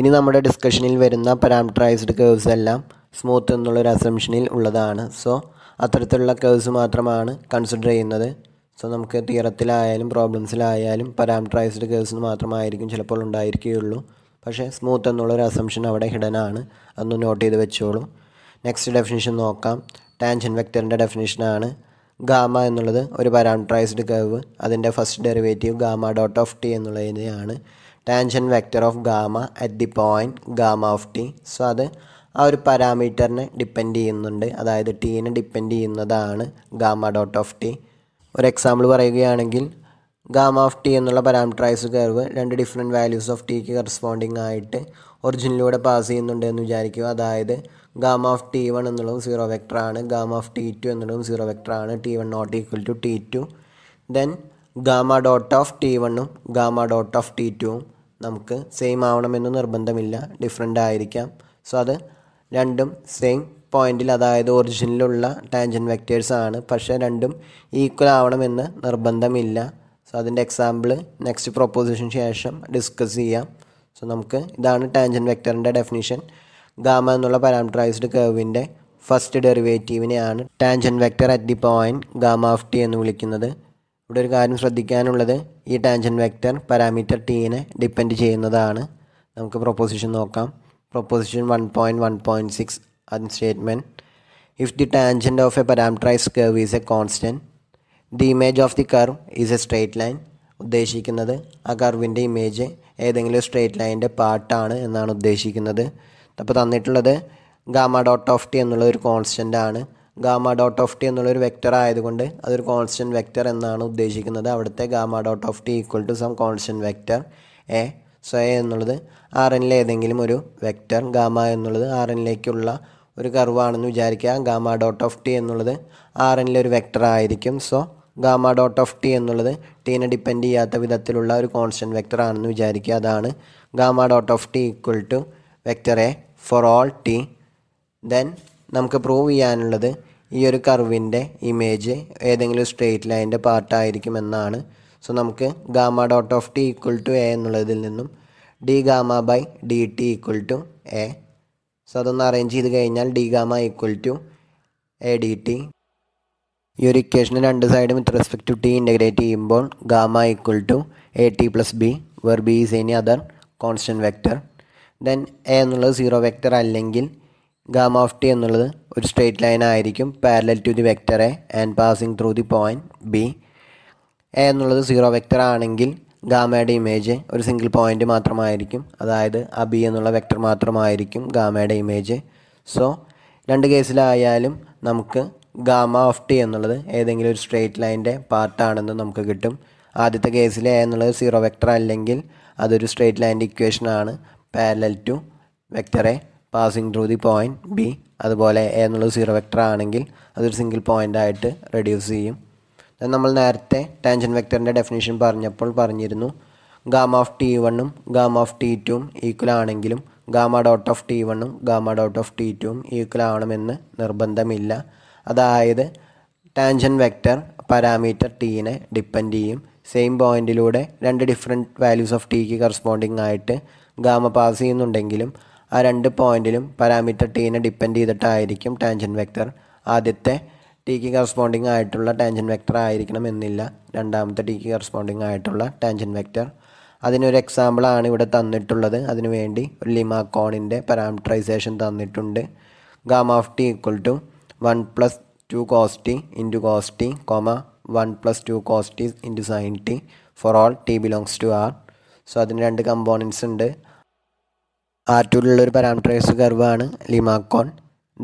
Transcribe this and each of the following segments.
ഇനി നമ്മുടെ ഡിസ്കഷനിൽ വരുന്ന പാരാമീറ്ററൈസ്ഡ് കേവ്സ് എല്ലാം സ്മൂത്ത് എന്നുള്ളൊരു അസംഷനിൽ ഉള്ളതാണ് സോ അത്തരത്തിലുള്ള കേവ്സ് മാത്രമാണ് കൺസിഡർ ചെയ്യുന്നത് സോ നമുക്ക് തിയറത്തിലായാലും പ്രോബ്ലംസിലായാലും പാരാമീറ്ററൈസ്ഡ് കേവ്സിന് മാത്രമായിരിക്കും ചിലപ്പോൾ ഉണ്ടായിരിക്കുകയുള്ളൂ പക്ഷേ സ്മൂത്ത് എന്നുള്ളൊരു അസംഷൻ അവിടെ ഹിഡനാണ് അതൊന്ന് നോട്ട് ചെയ്ത് വെച്ചോളൂ നെക്സ്റ്റ് ഡെഫിനിഷൻ നോക്കാം ടാൻഷൻ വെക്ടറിൻ്റെ ഡെഫിനിഷനാണ് ഗാമ എന്നുള്ളത് ഒരു പാരാമീറ്ററൈസ്ഡ് കർവ് അതിൻ്റെ first derivative gamma dot of t എന്നുള്ളതിനെയാണ് tangent vector of gamma at the point gamma of t so അത് ആ ഒരു പാരാമീറ്ററിനെ ഡിപ്പെൻഡ് ചെയ്യുന്നുണ്ട് അതായത് ടീനെ ഡിപ്പെൻഡ് ചെയ്യുന്നതാണ് ഗാമ ഡോട്ട് ഓഫ് ടി ഒരു എക്സാമ്പിൾ പറയുകയാണെങ്കിൽ ഗാമ ഓഫ് ടി എന്നുള്ള പാരാമീറ്ററൈസ് കർവ് രണ്ട് ഡിഫറെൻറ്റ് വാല്യൂസ് ഓഫ് ടിക്ക് കറസ്പോണ്ടിങ് ആയിട്ട് ഒറിജിനിലൂടെ പാസ് ചെയ്യുന്നുണ്ട് എന്ന് വിചാരിക്കുക അതായത് ഗാമ ഓഫ് ടി വൺ എന്നുള്ളതും സീറോ വെക്ടറാണ് ഗാമ ഓഫ് ടി ടു എന്നുള്ളതും സീറോ വെക്ടറാണ് t one not equal to t two then gamma dot of t വണ്ണും ഗാമ ഡോട്ട് ഓഫ് ടി ടുവും നമുക്ക് സെയിം ആവണമെന്ന് നിർബന്ധമില്ല ഡിഫറെൻ്റ് ആയിരിക്കാം സോ അത് രണ്ടും സെയിം പോയിന്റിൽ അതായത് ഒറിജിനലുള്ള ടാൻജൻ വെക്റ്റേഴ്സ് ആണ് പക്ഷേ രണ്ടും ഈക്വൽ ആവണമെന്ന് നിർബന്ധമില്ല സോ അതിൻ്റെ എക്സാമ്പിൾ നെക്സ്റ്റ് പ്രൊപ്പോസിഷൻ ശേഷം ഡിസ്കസ് ചെയ്യാം സോ നമുക്ക് ഇതാണ് ടാൻജൻ വെക്ടറിൻ്റെ ഡെഫിനിഷൻ ഗാമ എന്നുള്ള പാരാമീറ്ററൈസ്ഡ് കേവിൻ്റെ ഫസ്റ്റ് ഡെറിവേറ്റീവിനെയാണ് tangent vector at the point gamma of t എന്ന് വിളിക്കുന്നത് ഇവിടെ ഒരു കാര്യം ശ്രദ്ധിക്കാനുള്ളത് ഈ ടാൻജൻ വെക്റ്റർ പാരാമീറ്റർ ടീനെ ഡിപ്പെൻഡ് ചെയ്യുന്നതാണ് നമുക്ക് പ്രൊപ്പോസിഷൻ നോക്കാം proposition one point one point six അതിന് statement if the tangent of a parameterise curve is a constant the image of the curve is A straight line ഉദ്ദേശിക്കുന്നത് ആ കർവിൻ്റെ image ഏതെങ്കിലും straight ലൈനിൻ്റെ പാർട്ടാണ് എന്നാണ് ഉദ്ദേശിക്കുന്നത് അപ്പോൾ തന്നിട്ടുള്ളത് ഗാമ ഡോട്ട് ഓഫ് ടി എന്നുള്ള ഒരു കോൺസ്റ്റൻ്റ് ആണ് ഗാമ ഡോട്ട് ഓഫ് ടി എന്നുള്ളൊരു വെക്റ്റർ ആയതുകൊണ്ട് അതൊരു കോൺസ്റ്റൻറ്റ് വെക്റ്റർ എന്നാണ് ഉദ്ദേശിക്കുന്നത് അവിടുത്തെ gamma dot of t equal to some constant vector a so a എന്നുള്ളത് ആർ എനിലെ ഏതെങ്കിലും ഒരു വെക്റ്റർ ഗാമ എന്നുള്ളത് ആർ എനിലേക്കുള്ള ഒരു കർവാണെന്ന് വിചാരിക്കുക ഗാമ ഡോട്ട് ഓഫ് ടി എന്നുള്ളത് ആർ എനിലെ ഒരു വെക്റ്റർ ആയിരിക്കും so gamma dot of t എന്നുള്ളത് ടീനെ ഡിപ്പെൻഡ് ചെയ്യാത്ത വിധത്തിലുള്ള ഒരു കോൺസ്റ്റൻറ്റ് വെക്റ്റർ ആണെന്ന് വിചാരിക്കുക അതാണ് gamma dot of t equal to vector a for all t then നമുക്ക് പ്രൂവ് ചെയ്യാനുള്ളത് ഈ ഒരു കർവിൻ്റെ ഇമേജ് ഏതെങ്കിലും സ്ട്രെയിറ്റ് ലൈൻ്റെ പാർട്ടായിരിക്കും എന്നാണ് സോ നമുക്ക് gamma dot of t equal to a എന്നുള്ളതിൽ നിന്നും d gamma by d t equal to a so അതൊന്ന് അറേഞ്ച് ചെയ്ത് കഴിഞ്ഞാൽ d gamma equal to a d t ഈ ഒരു ഇക്വേഷന് രണ്ട് സൈഡും with respect to t integrate ചെയ്യുമ്പോൾ gamma equal to a t plus b where b is any other constant vector then a എന്നുള്ളത് സീറോ വെക്റ്റർ അല്ലെങ്കിൽ ഗാമ ഓഫ് ടി എന്നുള്ളത് ഒരു സ്ട്രേറ്റ് ലൈൻ ആയിരിക്കും parallel to the vector a and passing through the point b a എന്നുള്ളത് zero vector ആണെങ്കിൽ ഗാമയുടെ image ഒരു single point മാത്രമായിരിക്കും അതായത് ആ ബി എന്നുള്ള വെക്റ്റർ മാത്രമായിരിക്കും ഗാമയുടെ ഇമേജ് സോ രണ്ട് കേസിലായാലും നമുക്ക് ഗാമ ഓഫ് ടി എന്നുള്ളത് ഏതെങ്കിലും ഒരു സ്ട്രേറ്റ് ലൈൻ്റെ പാർട്ടാണെന്ന് നമുക്ക് കിട്ടും ആദ്യത്തെ കേസിൽ എ എന്നുള്ളത് സീറോ വെക്റ്റർ അല്ലെങ്കിൽ അതൊരു സ്ട്രേറ്റ് ലൈൻ്റെ ഇക്വേഷനാണ് പാരലൽ ടു വെക്റ്ററെ passing through the point b അതുപോലെ എ എന്നുള്ളത് സീറോ വെക്ടർ ആണെങ്കിൽ അതൊരു സിംഗിൾ പോയിൻ്റ് ആയിട്ട് റെഡ്യൂസ് ചെയ്യും നമ്മൾ നേരത്തെ ടാൻജൻ വെക്ടറിൻ്റെ ഡെഫിനേഷൻ പറഞ്ഞപ്പോൾ പറഞ്ഞിരുന്നു ഗാമ ഓഫ് ടി വണ്ണും ഗാമ ഓഫ് ടി ടുവും ഈക്വൽ ആണെങ്കിലും ഗാമ ഡോട്ട് ഓഫ് ടി വണ്ണും ഗാമ ഡോട്ട് ഓഫ് ടി ടുവും ഈക്വൽ ആവണമെന്ന് നിർബന്ധമില്ല അതായത് ടാൻജൻ വെക്റ്റർ പാരാമീറ്റർ ടീനെ ഡിപ്പെൻഡ് ചെയ്യും സെയിം പോയിൻറ്റിലൂടെ രണ്ട് ഡിഫറെൻറ്റ് വാല്യൂസ് ഓഫ് ടീക്ക് കറസ്പോണ്ടിങ് ആയിട്ട് ഗാമ പാസ് ചെയ്യുന്നുണ്ടെങ്കിലും ആ രണ്ട് പോയിന്റിലും പാരാമീറ്റർ ടീനെ ഡിപ്പെൻഡ് ചെയ്തിട്ടായിരിക്കും ടാൻജൻ വെക്ടർ ആദ്യത്തെ ടീക്ക് കറസ്പോണ്ടിങ് ആയിട്ടുള്ള ടാൻജൻ വെക്ടർ ആയിരിക്കണം എന്നില്ല രണ്ടാമത്തെ ടീക്ക് കറസ്പോണ്ടിങ് ആയിട്ടുള്ള ടാൻജൻ വെക്ടർ അതിനൊരു എക്സാമ്പിളാണ് ഇവിടെ തന്നിട്ടുള്ളത് അതിനുവേണ്ടി ഒരു ലിമാക്കോണിൻ്റെ പാരാമീറ്ററൈസേഷൻ തന്നിട്ടുണ്ട് gamma of t equal to one plus two cos t into cos t comma one plus two cos t into sine t for all t belongs to R so അതിന് രണ്ട് കമ്പോണൻസ് ഉണ്ട് ആർ ടുവിലുള്ള ഒരു പാരാമീറ്ററൈസ് കർവാണ് limacon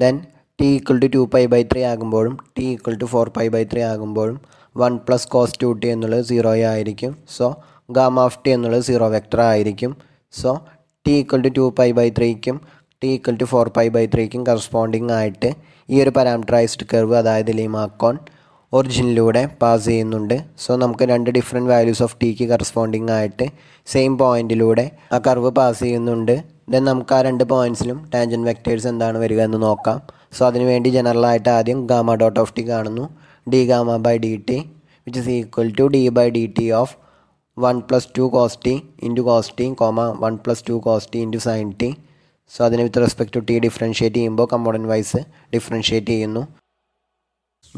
then t equal to two pi by three ആകുമ്പോഴും t equal to four pi by three ആകുമ്പോഴും one plus cos two t എന്നുള്ളത് zero ആയിരിക്കും സോ ഗാമ ഓഫ് ടി എന്നുള്ളത് സീറോ വെക്ടർ ആയിരിക്കും so t equal to two pi by ത്രീക്കും t equal to four pi by ത്രീക്കും corresponding ആയിട്ട് ഈ ഒരു പാരാമീറ്ററൈസ്ഡ് കർവ് അതായത് ലിമാക്കോൺ ഒറിജിനിലൂടെ പാസ് ചെയ്യുന്നുണ്ട് സോ നമുക്ക് രണ്ട് ഡിഫറെൻറ്റ് വാല്യൂസ് ഓഫ് ടിക്ക് കറസ്പോണ്ടിങ് ആയിട്ട് സെയിം പോയിൻറ്റിലൂടെ ആ കർവ് പാസ് ചെയ്യുന്നുണ്ട് ദെൻ നമുക്ക് ആ രണ്ട് പോയിന്റ്സിലും ടാൻജൻ വെക്ടേഴ്സ് എന്താണ് വരിക എന്ന് നോക്കാം സോ അതിനുവേണ്ടി ജനറലായിട്ട് ആദ്യം ഗാമ ഡോട്ട് ഓഫ് ടി കാണുന്നു d gamma by d t which is equal to d by d t of one plus two cos t into cos t comma one plus two cos t into sine t so അതിന് with respect to t differentiate ചെയ്യുമ്പോൾ component wise differentiate ചെയ്യുന്നു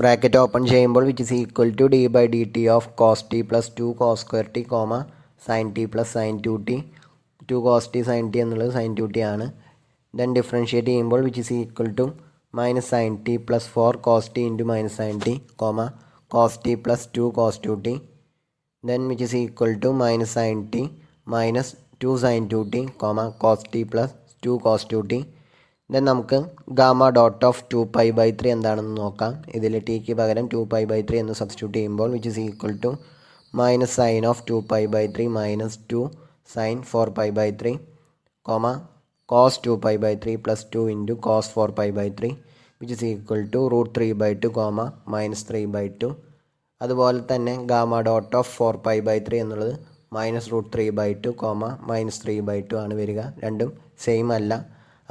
bracket open ചെയ്യുമ്പോൾ which is equal to d by d t of cos t plus two cos square t comma sine t plus sine two t two cos t sine t എന്നുള്ളത് sine two t ആണ് then differentiate ചെയ്യുമ്പോൾ which is equal to minus sine t plus four cos t into minus sine t comma cos t plus two cos two t then which is equal to minus sine t minus two sine two t comma cos t plus two cos two t then നമുക്ക് gamma dot of two pi by three എന്താണെന്ന് നോക്കാം ഇതിൽ ടിക്ക് പകരം two pi by three എന്ന് substitute ചെയ്യുമ്പോൾ which is equal to minus sine of two pi by three minus two sine four pi by three comma cos two pi by three plus two into cos four pi by three which is equal to root three by two comma minus three by two അതുപോലെ തന്നെ gamma dot of four pi by three എന്നുള്ളത് minus root three by two comma minus three by two ആണ് വരിക രണ്ടും same അല്ല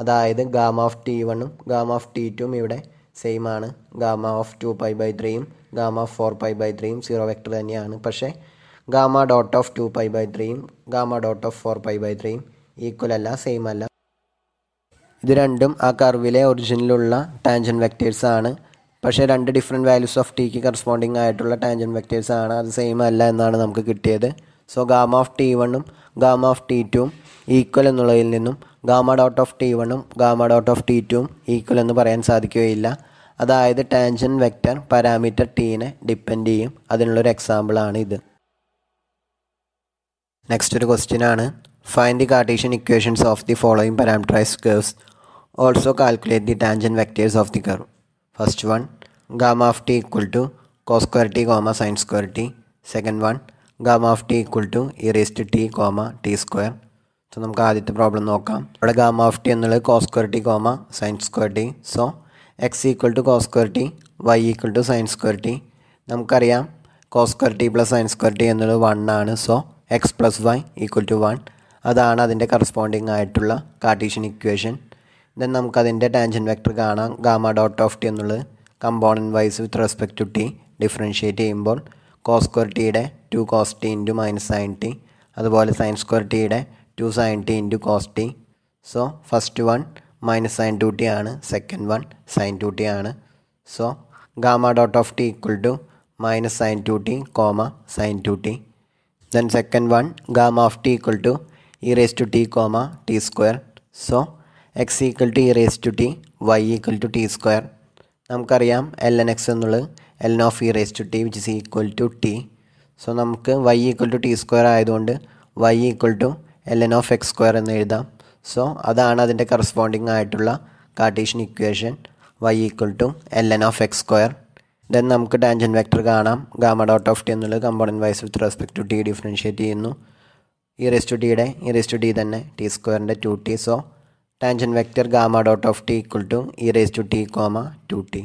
അതായത് gamma of t വണ്ണും gamma of t ടുവും ഇവിടെ സെയിം ആണ് gamma of two pi by ത്രീയും gamma of four pi by ത്രീയും സീറോ വെക്ടർ തന്നെയാണ് പക്ഷേ gamma dot of two pi by ത്രീയും gamma dot of four pi by ത്രീയും ഈക്വൽ അല്ല സെയിം അല്ല ഇത് രണ്ടും ആ കർവിലെ ഒറിജിനിലുള്ള ടാൻജൻ വെക്റ്റേഴ്സ് ആണ് പക്ഷേ രണ്ട് ഡിഫറെൻറ്റ് വാല്യൂസ് ഓഫ് ടിക്ക് കറസ്പോണ്ടിങ് ആയിട്ടുള്ള ടാൻജൻ വെക്റ്റേഴ്സ് ആണ് അത് സെയിം അല്ല എന്നാണ് നമുക്ക് കിട്ടിയത് സോ ഗാമ ഓഫ് ടി വണ്ണും ഗാമ ഓഫ് ടി ടുവും ഈക്വൽ എന്നുള്ളതിൽ നിന്നും ഗാമ ഡോട്ട് ഓഫ് ടി വണ്ണും ഗാമ ഡോട്ട് ഓഫ് ടി ടുവും ഈക്വൽ എന്ന് പറയാൻ സാധിക്കുകയില്ല അതായത് ടാൻജൻ വെക്റ്റർ പാരാമീറ്റർ ടീനെ ഡിപ്പെൻഡ് ചെയ്യും അതിനുള്ളൊരു എക്സാമ്പിളാണ് ഇത് നെക്സ്റ്റ് ഒരു ക്വസ്റ്റ്യൻ ആണ് find the Cartesian equations of the following parameterize curves also calculate the tangent vectors of the curve first one gamma of t equal to cos square t comma sine square t second one gamma of t equal to e raised t comma t square so നമുക്ക് ആദ്യത്തെ problem നോക്കാം ഇവിടെ gamma of t എന്നുള്ളത് cos square t comma sine square t so x equal to cos square t y equal to sine square t നമുക്കറിയാം cos square t plus sine square T എന്നുള്ളത് one ആണ് so x plus y equal to one അതാണ് അതിൻ്റെ corresponding ആയിട്ടുള്ള Cartesian equation then നമുക്കതിൻ്റെ tangent vector കാണാം gamma dot of t എന്നുള്ളത് component wise with respect to t differentiate ചെയ്യുമ്പോൾ cos square ടിയുടെ two cos t into minus sine t അതുപോലെ sine square ടിയുടെ two sine t into cos t so first one minus sine two t ആണ് second one sine two t ആണ് so gamma dot of t equal to minus sine two t comma sine two t Then second one, gamma of t equal to e raised to t comma t square. So, x equal to e raised to t, y equal to t square. നമുക്കറിയാം l n x എന്നുള്ളത് l n of e raise to t which is equal to t so നമുക്ക് y equal to t square ആയതുകൊണ്ട് y equal to l n of x square എന്ന് എഴുതാം so അതാണ് അതിൻ്റെ corresponding ആയിട്ടുള്ള Cartesian equation y equal to l n of x square then നമുക്ക് tangent vector കാണാം gamma dot of t എന്നുള്ളത് component wise with respect to t differentiate ചെയ്യുന്നു e raised to ഡിയുടെ ഇ റെസ്റ്റ് ടു ഡി തന്നെ t സ്ക്വയറിൻ്റെ two t so tangent vector gamma dot of t equal to e raise to t comma two T